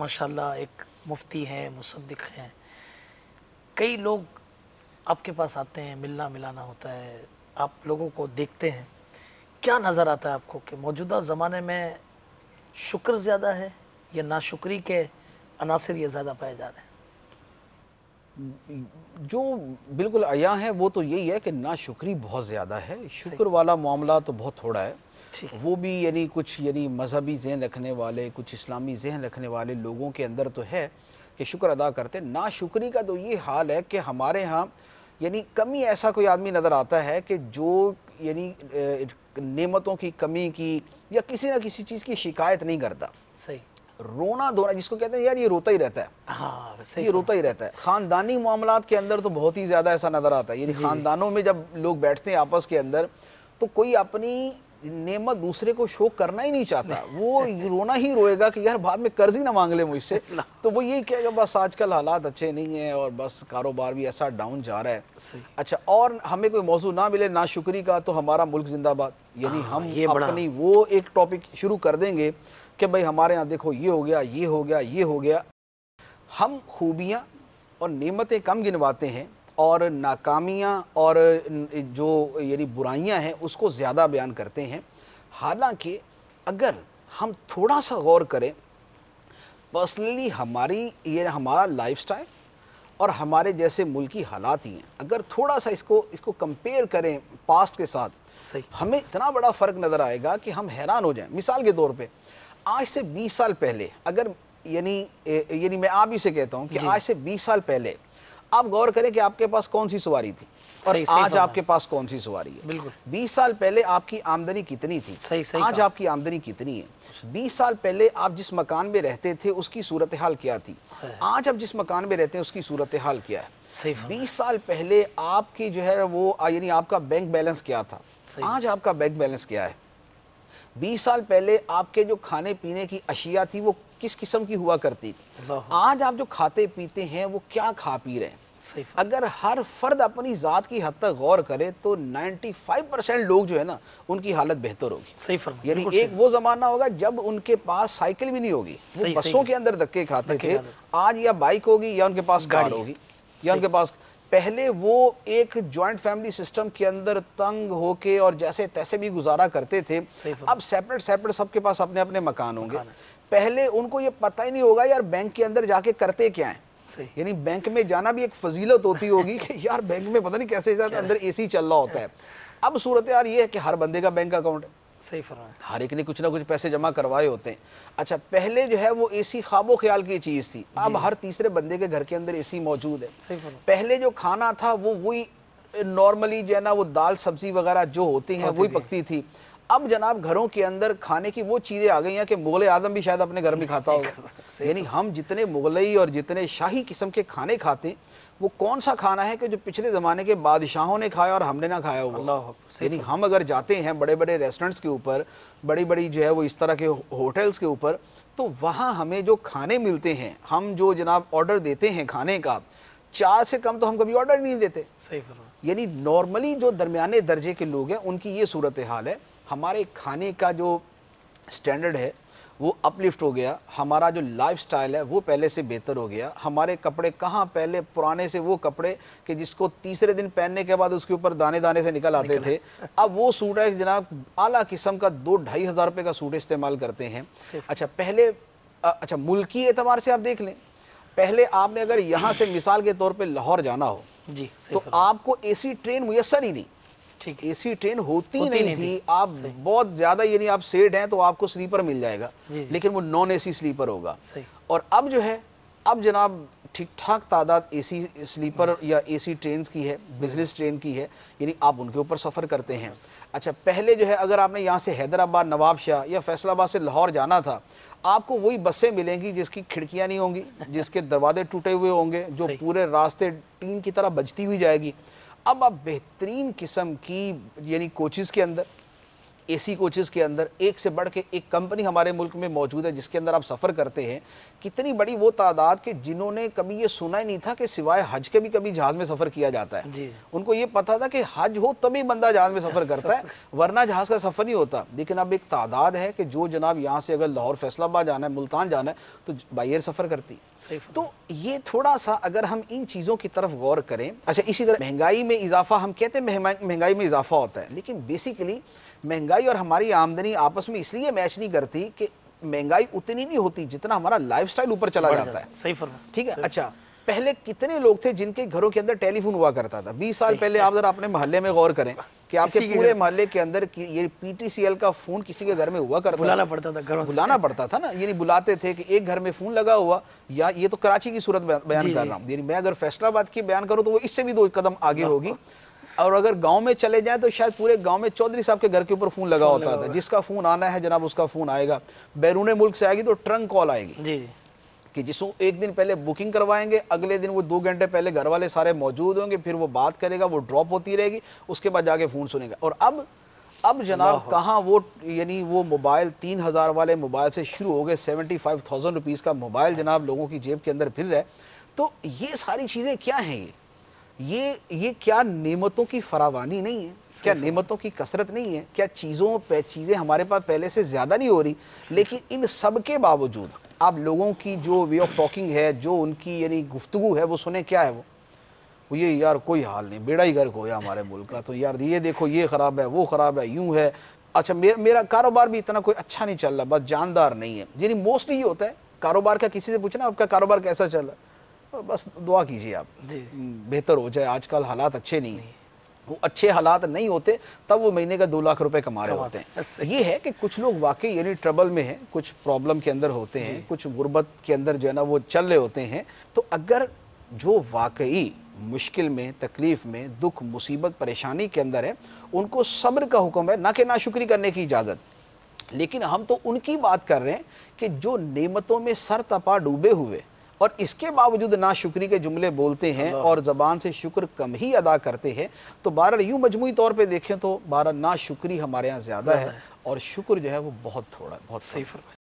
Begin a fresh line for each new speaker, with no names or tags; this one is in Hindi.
माशाल्लाह एक मुफ्ती हैं मुसद्दिक हैं कई लोग आपके पास आते हैं मिलना मिलाना होता है आप लोगों को देखते हैं क्या नज़र आता है आपको कि मौजूदा ज़माने में शुक्र ज़्यादा है या नाशुक्री के अनासर ये ज़्यादा पाए जा रहे हैं जो बिल्कुल अया है वो तो यही है कि नाशुक्री बहुत ज़्यादा है शुक्र वाला मामला तो बहुत थोड़ा है वो भी यानी कुछ यानी मजहबी जहन रखने वाले कुछ इस्लामी जहन रखने वाले लोगों के अंदर तो है कि शुक्र अदा करते ना शुक्री का तो ये हाल है कि हमारे यहाँ यानी कमी ऐसा कोई आदमी नज़र आता है कि जो यानी नेमतों की कमी की या किसी ना किसी चीज़ की शिकायत नहीं करता सही रोना धोना जिसको कहते हैं यार ये रोता ही रहता है हाँ, ये रोता ही रहता है खानदानी मामला के अंदर तो बहुत ही ज़्यादा ऐसा नज़र आता है यानी खानदानों में जब लोग बैठते हैं आपस के अंदर तो कोई अपनी नेमत दूसरे को शो करना ही नहीं चाहता वो रोना ही रोएगा कि यार बाद में कर्ज ही ना मांग ले मुझसे तो वो यही कहेगा बस आजकल हालात अच्छे नहीं है और बस कारोबार भी ऐसा डाउन जा रहा है अच्छा और हमें कोई मौजू ना मिले ना शुक्री का तो हमारा मुल्क जिंदाबाद यानी हाँ, हम ये अपनी वो एक टॉपिक शुरू कर देंगे कि भाई हमारे यहाँ देखो ये हो गया ये हो गया ये हो गया हम खूबियाँ और नियमतें कम गिनवाते हैं और नाकामियाँ और जो यानी बुराइयाँ हैं उसको ज़्यादा बयान करते हैं हालांकि अगर हम थोड़ा सा गौर करें पर्सनली हमारी ये हमारा लाइफस्टाइल और हमारे जैसे मुल्की हालात ही हैं अगर थोड़ा सा इसको इसको कंपेयर करें पास्ट के साथ सही हमें इतना बड़ा फ़र्क नज़र आएगा कि हम हैरान हो जाएं मिसाल के तौर पे आज से 20 साल पहले अगर यानी यानी मैं आप ही से कहता हूँ कि आज से 20 साल पहले आप गौर करें कि आपके पास कौन सी सवारी थी और सही, आज सही आपके पास कौन सी सवारी है बिल्कुल 20 साल पहले आपकी आमदनी कितनी थी सही सही आज आपकी आमदनी कितनी है 20 साल पहले आप जिस मकान में रहते थे उसकी सूरत हाल क्या थी आज आप जिस मकान में रहते हैं उसकी सूरत हाल क्या है बीस साल पहले आपकी जो है वो यानी आपका बैंक बैलेंस क्या था आज आपका बैंक बैलेंस क्या है 20 साल पहले आपके जो खाने पीने की अशिया थी वो किस किस्म की हुआ करती थी आज आप जो खाते पीते हैं वो क्या खा पी रहे हैं अगर हर फर्द अपनी ज़ात की हद तक गौर करे तो 95 परसेंट लोग जो है ना उनकी हालत बेहतर होगी सही यानी एक वो ज़माना होगा जब उनके पास साइकिल भी नहीं होगी वो बसों के अंदर धक्के खाते थे आज या बाइक होगी या उनके पास कार होगी या उनके पास पहले वो एक जॉइंट फैमिली सिस्टम के अंदर तंग होके और जैसे तैसे भी गुजारा करते थे अब सेपरेट सेपरेट सबके पास अपने अपने मकान होंगे पहले उनको ये पता ही नहीं होगा यार बैंक के अंदर जाके करते क्या है यानी बैंक में जाना भी एक फजीलत होती होगी कि यार बैंक में पता नहीं कैसे अंदर एसी चल रहा होता है अब सूरत यार ये है कि हर बंदे का बैंक अकाउंट है सही फरमाया हर एक ने कुछ ना कुछ पैसे जमा करवाए होते हैं अच्छा पहले जो है वो एसी खाबो ख्याल की चीज़ थी अब हर तीसरे बंदे के घर के अंदर एसी मौजूद है सही पहले जो खाना था वो वही नॉर्मली जो है ना वो दाल सब्जी वगैरह जो होती हैं वही पकती थी अब जनाब घरों के अंदर खाने की वो चीज़ें आ गई हैं कि मुगल आदम भी शायद अपने घर में खाता होगा यानी हम जितने मुगलई और जितने शाही किस्म के खाने खाते हैं वो कौन सा खाना है कि जो पिछले ज़माने के बादशाहों ने खाया और हमने ना खाया हुआ यानी हम अगर जाते हैं बड़े बड़े रेस्टोरेंट्स के ऊपर बड़ी बड़ी जो है वो इस तरह के होटल्स के ऊपर तो वहाँ हमें जो खाने मिलते हैं हम जो जनाब ऑर्डर देते हैं खाने का चार से कम तो हम कभी ऑर्डर नहीं देते सही यानी नॉर्मली जो दरमियाने दर्जे के लोग हैं उनकी ये सूरत हाल है हमारे खाने का जो स्टैंडर्ड है वो अपलिफ्ट हो गया हमारा जो लाइफ है वो पहले से बेहतर हो गया हमारे कपड़े कहाँ पहले पुराने से वो कपड़े कि जिसको तीसरे दिन पहनने के बाद उसके ऊपर दाने दाने से निकल आते थे अब वो सूट है जनाब आला किस्म का दो ढाई हज़ार रुपये का सूट इस्तेमाल करते हैं अच्छा पहले अच्छा मुल्की एतबार से आप देख लें पहले आपने अगर यहाँ से मिसाल के तौर पर लाहौर जाना हो जी तो आपको ए ट्रेन मुयसर ही नहीं एसी ट्रेन होती, होती नहीं, नहीं थी, थी। आप बहुत ज्यादा यानी आप सेठ हैं तो आपको स्लीपर मिल जाएगा जी, जी। लेकिन वो नॉन एसी स्लीपर होगा और अब जो है अब जनाब ठीक ठाक तादाद एसी स्लीपर हम्म। या एसी ट्रेन की है बिजनेस ट्रेन की है यानी आप उनके ऊपर सफ़र करते हैं अच्छा पहले जो है अगर आपने यहाँ से हैदराबाद नवाबशाह या फैसलाबाद से लाहौर जाना था आपको वही बसें मिलेंगी जिसकी खिड़कियां नहीं होंगी जिसके दरवाजे टूटे हुए होंगे जो पूरे रास्ते टीन की तरह बजती हुई जाएगी अब अब बेहतरीन किस्म की यानी कोचिज़ के अंदर एसी कोचेज़ के अंदर एक से बढ़ के एक कंपनी हमारे मुल्क में मौजूद है जिसके अंदर आप सफ़र करते हैं कितनी बड़ी वो तादाद के जिन्होंने कभी ये सुना ही नहीं था कि सिवाय हज के भी कभी जहाज़ में सफ़र किया जाता है उनको ये पता था कि हज हो तभी बंदा जहाज़ में सफ़र करता है वरना जहाज़ का सफ़र नहीं होता लेकिन अब एक तादाद है कि जो जनाब यहाँ से अगर लाहौर फैसलाबाद जाना है मुल्तान जाना है तो बाई एयर सफ़र करती तो ये थोड़ा सा अगर हम इन चीज़ों की तरफ गौर करें अच्छा इसी तरह महंगाई में इजाफा हम कहते हैं महंगाई में इजाफा होता है लेकिन बेसिकली महंगाई और हमारी आमदनी आपस में इसलिए मैच नहीं करती कि महंगाई उतनी नहीं होती जितना हमारा लाइफस्टाइल ऊपर चला जाता है सही ठीक है अच्छा पहले कितने लोग थे जिनके घरों के अंदर टेलीफोन हुआ करता था 20 साल पहले आप अपने मोहल्ले में गौर करें कि आपके पूरे मोहल्ले के अंदर कि ये पीटीसीएल का फोन किसी के घर में हुआ करता बुलाना पड़ता था घरों बुलाना पड़ता था ना यानी बुलाते थे कि एक घर में फोन लगा हुआ या ये तो कराची की सूरत बयान कर रहा हूँ मैं अगर फैसलाबाद की बयान करूँ तो वो इससे भी दो कदम आगे होगी और अगर गांव में चले जाएं तो शायद पूरे गांव में चौधरी साहब के घर के ऊपर फोन लगा होता था जिसका फोन आना है जनाब उसका फोन आएगा बैरून मुल्क से आएगी तो ट्रंक कॉल आएगी जी कि जिसको एक दिन पहले बुकिंग करवाएंगे अगले दिन वो दो घंटे पहले घर वाले सारे मौजूद होंगे फिर वो बात करेगा वो ड्रॉप होती रहेगी उसके बाद जाके फ़ोन सुनेगा और अब अब जनाब कहाँ वो यानी वो मोबाइल तीन हज़ार वाले मोबाइल से शुरू हो गए सेवेंटी फाइव थाउजेंड रुपीज़ का मोबाइल जनाब लोगों की जेब के अंदर फिर रहा है तो ये सारी चीज़ें क्या हैं ये ये ये क्या नेमतों की फरावानी नहीं है क्या नेमतों की कसरत नहीं है क्या चीज़ों चीज़ें हमारे पास पहले से ज़्यादा नहीं हो रही लेकिन इन सब के बावजूद आप लोगों की जो वे ऑफ टॉकिंग है जो उनकी यानी गुफ्तु है वो सुने क्या है वो वो ये यार कोई हाल नहीं बेड़ा ही गर्क हो गया हमारे मुल्क का तो यार ये देखो ये ख़राब है वो ख़राब है यूँ है अच्छा मेर, मेरा कारोबार भी इतना कोई अच्छा नहीं चल रहा बस जानदार नहीं है यानी मोस्टली ये होता है कारोबार का किसी से पूछना आपका कारोबार कैसा चल रहा है बस दुआ कीजिए आप बेहतर हो जाए आजकल हालात अच्छे नहीं, है वो अच्छे हालात नहीं होते तब वो महीने का दो लाख रुपए कमा रहे होते हैं ये है कि कुछ लोग वाकई यानी ट्रबल में हैं कुछ प्रॉब्लम के अंदर होते हैं कुछ गुर्बत के अंदर जो है ना वो चल रहे होते हैं तो अगर जो वाकई मुश्किल में तकलीफ में दुख मुसीबत परेशानी के अंदर है उनको सब्र का हुक्म है ना कि नाशुक्री करने की इजाज़त लेकिन हम तो उनकी बात कर रहे हैं कि जो नेमतों में सर तपा डूबे हुए और इसके बावजूद ना शुक्री के जुमले बोलते हैं और ज़बान से शुक्र कम ही अदा करते हैं तो बहरहाल यूँ मजमू तौर पर देखें तो बहरहाल ना शुक्री हमारे यहाँ ज़्यादा है और शुक्र जो है वो बहुत थोड़ा बहुत सही